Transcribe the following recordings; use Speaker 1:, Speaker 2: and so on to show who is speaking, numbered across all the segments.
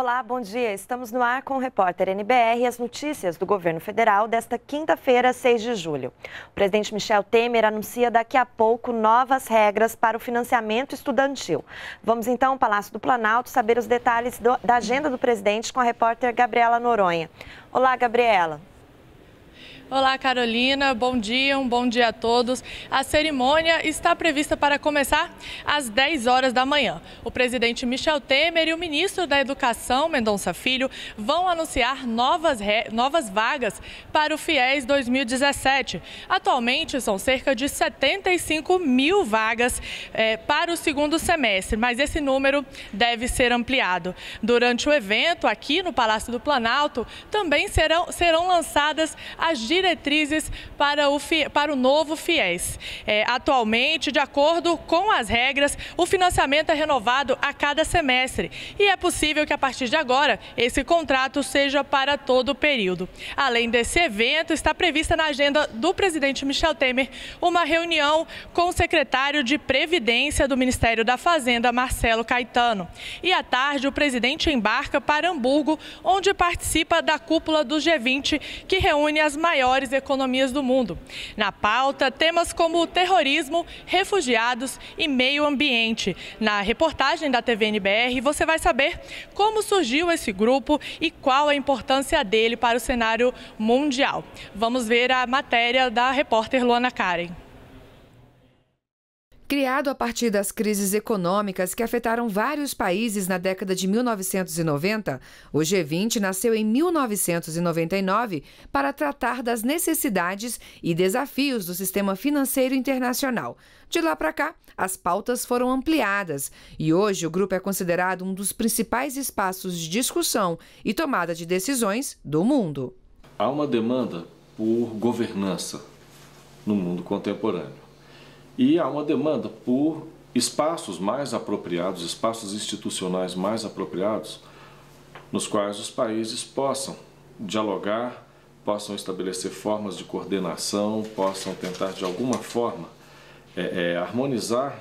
Speaker 1: Olá, bom dia. Estamos no ar com o repórter NBR e as notícias do governo federal desta quinta-feira, 6 de julho. O presidente Michel Temer anuncia daqui a pouco novas regras para o financiamento estudantil. Vamos então ao Palácio do Planalto saber os detalhes do, da agenda do presidente com a repórter Gabriela Noronha. Olá, Gabriela.
Speaker 2: Olá, Carolina. Bom dia, um bom dia a todos. A cerimônia está prevista para começar às 10 horas da manhã. O presidente Michel Temer e o ministro da Educação, Mendonça Filho, vão anunciar novas, re... novas vagas para o FIES 2017. Atualmente, são cerca de 75 mil vagas é, para o segundo semestre, mas esse número deve ser ampliado. Durante o evento, aqui no Palácio do Planalto, também serão, serão lançadas as diretrizes para o, para o novo FIES. É, atualmente, de acordo com as regras, o financiamento é renovado a cada semestre e é possível que a partir de agora esse contrato seja para todo o período. Além desse evento, está prevista na agenda do presidente Michel Temer uma reunião com o secretário de Previdência do Ministério da Fazenda, Marcelo Caetano. E à tarde, o presidente embarca para Hamburgo, onde participa da cúpula do G20, que reúne as maiores maiores economias do mundo. Na pauta, temas como terrorismo, refugiados e meio ambiente. Na reportagem da TVNBR, você vai saber como surgiu esse grupo e qual a importância dele para o cenário mundial. Vamos ver a matéria da repórter Luana Karen.
Speaker 3: Criado a partir das crises econômicas que afetaram vários países na década de 1990, o G20 nasceu em 1999 para tratar das necessidades e desafios do sistema financeiro internacional. De lá para cá, as pautas foram ampliadas e hoje o grupo é considerado um dos principais espaços de discussão e tomada de decisões do mundo.
Speaker 4: Há uma demanda por governança no mundo contemporâneo. E há uma demanda por espaços mais apropriados, espaços institucionais mais apropriados, nos quais os países possam dialogar, possam estabelecer formas de coordenação, possam tentar de alguma forma é, é, harmonizar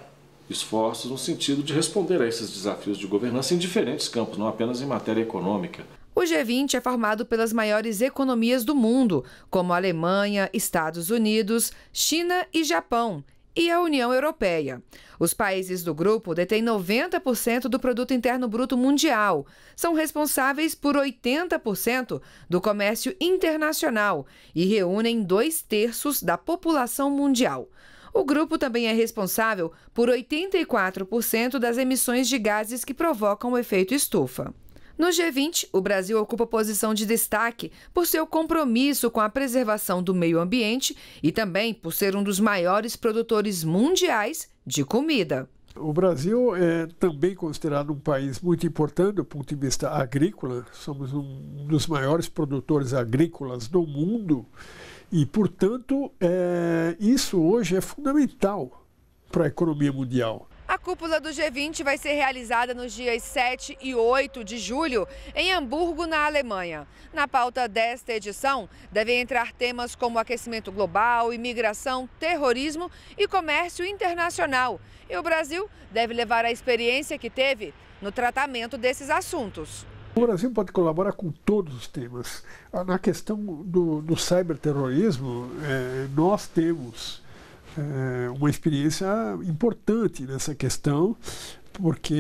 Speaker 4: esforços no sentido de responder a esses desafios de governança em diferentes campos, não apenas em matéria econômica.
Speaker 3: O G20 é formado pelas maiores economias do mundo, como Alemanha, Estados Unidos, China e Japão, e a União Europeia. Os países do grupo detêm 90% do produto interno bruto mundial, são responsáveis por 80% do comércio internacional e reúnem dois terços da população mundial. O grupo também é responsável por 84% das emissões de gases que provocam o efeito estufa. No G20, o Brasil ocupa posição de destaque por seu compromisso com a preservação do meio ambiente e também por ser um dos maiores produtores mundiais de comida. O Brasil é
Speaker 5: também considerado um país muito importante do ponto de vista agrícola. Somos um dos maiores produtores agrícolas do mundo e, portanto, é, isso hoje é fundamental para a economia mundial
Speaker 3: cúpula do G20 vai ser realizada nos dias 7 e 8 de julho, em Hamburgo, na Alemanha. Na pauta desta edição, devem entrar temas como aquecimento global, imigração, terrorismo e comércio internacional. E o Brasil deve levar a experiência que teve no tratamento desses assuntos.
Speaker 5: O Brasil pode colaborar com todos os temas. Na questão do, do cyberterrorismo, é, nós temos é, uma experiência importante nessa questão, porque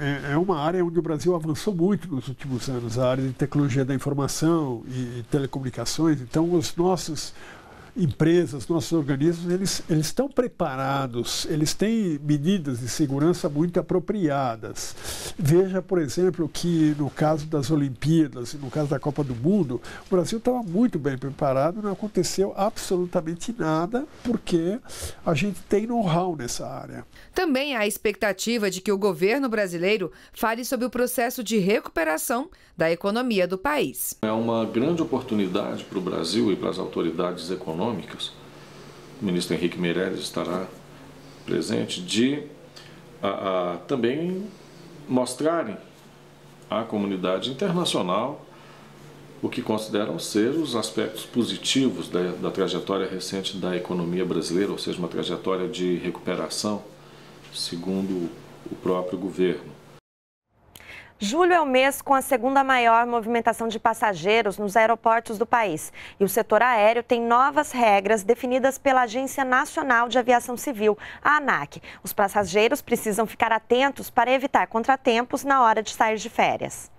Speaker 5: é, é, uma área onde o Brasil avançou muito nos últimos anos, a área de tecnologia da informação e telecomunicações. Então, os nossos empresas, nossos organismos, eles, eles estão preparados, eles têm medidas de segurança muito apropriadas. Veja, por exemplo, que no caso das Olimpíadas e no caso da Copa do Mundo, o Brasil estava muito bem preparado, não aconteceu absolutamente nada, porque a gente tem know-how nessa área.
Speaker 3: Também há a expectativa de que o governo brasileiro fale sobre o processo de recuperação da economia do país.
Speaker 4: É uma grande oportunidade para o Brasil e para as autoridades econômicas econômicas, o ministro Henrique Meirelles estará presente, de a, a, também mostrarem à comunidade internacional o que consideram ser os aspectos positivos da, da trajetória recente da economia brasileira, ou seja, uma trajetória de recuperação, segundo o próprio governo.
Speaker 1: Julho é o mês com a segunda maior movimentação de passageiros nos aeroportos do país. E o setor aéreo tem novas regras definidas pela Agência Nacional de Aviação Civil, a ANAC. Os passageiros precisam ficar atentos para evitar contratempos na hora de sair de férias.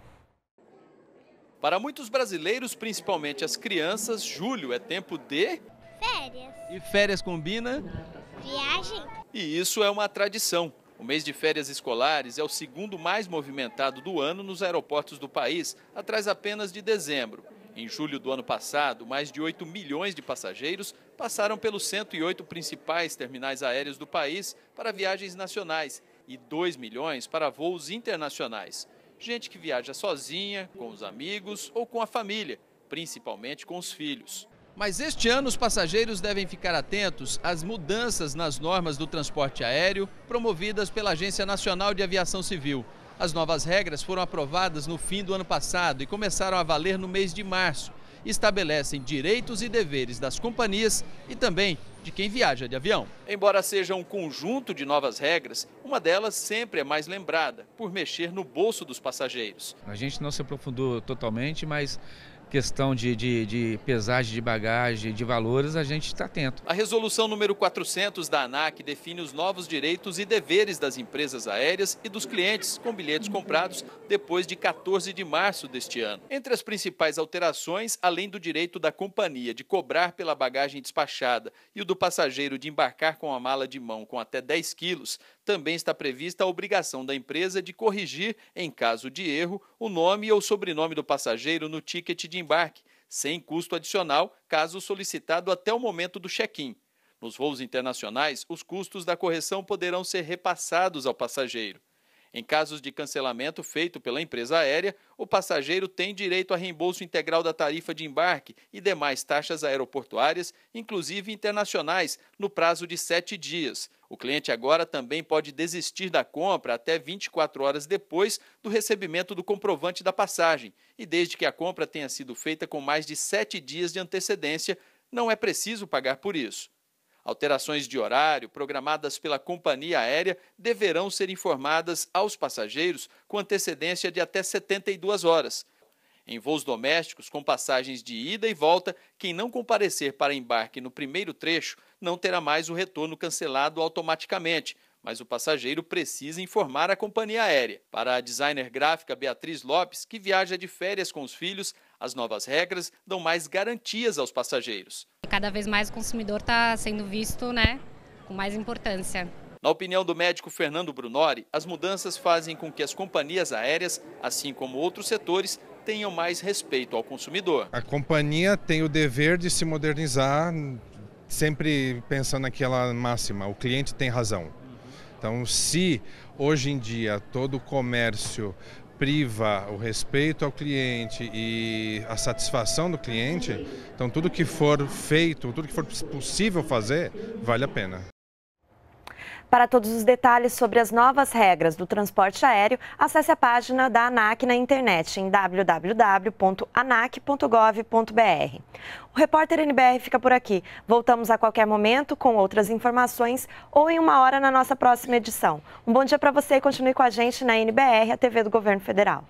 Speaker 6: Para muitos brasileiros, principalmente as crianças, julho é tempo de. Férias. E férias combina?
Speaker 2: Viagem.
Speaker 6: E isso é uma tradição. O mês de férias escolares é o segundo mais movimentado do ano nos aeroportos do país, atrás apenas de dezembro. Em julho do ano passado, mais de 8 milhões de passageiros passaram pelos 108 principais terminais aéreos do país para viagens nacionais e 2 milhões para voos internacionais. Gente que viaja sozinha, com os amigos ou com a família, principalmente com os filhos. Mas este ano os passageiros devem ficar atentos às mudanças nas normas do transporte aéreo promovidas pela Agência Nacional de Aviação Civil. As novas regras foram aprovadas no fim do ano passado e começaram a valer no mês de março. Estabelecem direitos e deveres das companhias e também de quem viaja de avião. Embora seja um conjunto de novas regras, uma delas sempre é mais lembrada, por mexer no bolso dos passageiros. A gente não se aprofundou totalmente, mas questão de, de, de, pesagem de bagagem, de valores, a gente está atento. A resolução número 400 da ANAC define os novos direitos e deveres das empresas aéreas e dos clientes com bilhetes comprados depois de 14 de março deste ano. Entre as principais alterações, além do direito da companhia de cobrar pela bagagem despachada e o do passageiro de embarcar com a mala de mão com até 10 quilos, também está prevista a obrigação da empresa de corrigir, em caso de erro, o nome ou sobrenome do passageiro no ticket de embarque, sem custo adicional, caso solicitado até o momento do check-in. Nos voos internacionais, os custos da correção poderão ser repassados ao passageiro. Em casos de cancelamento feito pela empresa aérea, o passageiro tem direito a reembolso integral da tarifa de embarque e demais taxas aeroportuárias, inclusive internacionais, no prazo de sete dias, o cliente agora também pode desistir da compra até 24 horas depois do recebimento do comprovante da passagem, e desde que a compra tenha sido feita com mais de sete dias de antecedência, não é preciso pagar por isso. Alterações de horário programadas pela companhia aérea deverão ser informadas aos passageiros com antecedência de até 72 horas em voos domésticos com passagens de ida e volta, quem não comparecer para embarque no primeiro trecho não terá mais o retorno cancelado automaticamente, mas o passageiro precisa informar a companhia aérea. Para a designer gráfica Beatriz Lopes, que viaja de férias com os filhos, as novas regras dão mais garantias aos passageiros.
Speaker 1: Cada vez mais o consumidor está sendo visto né, com mais importância.
Speaker 6: Na opinião do médico Fernando Brunori, as mudanças fazem com que as companhias aéreas, assim como outros setores, tenham mais respeito ao consumidor.
Speaker 4: A companhia tem o dever de se modernizar, sempre pensando naquela máxima: o cliente tem razão. Então, se hoje em dia todo o comércio priva o respeito ao cliente e a satisfação do cliente, então tudo que for feito, tudo que for possível fazer, vale a pena.
Speaker 1: Para todos os detalhes sobre as novas regras do transporte aéreo, acesse a página da ANAC na internet em www.anac.gov.br. O repórter NBR fica por aqui. Voltamos a qualquer momento com outras informações ou em uma hora na nossa próxima edição. Um bom dia para você e continue com a gente na NBR, a TV do Governo Federal.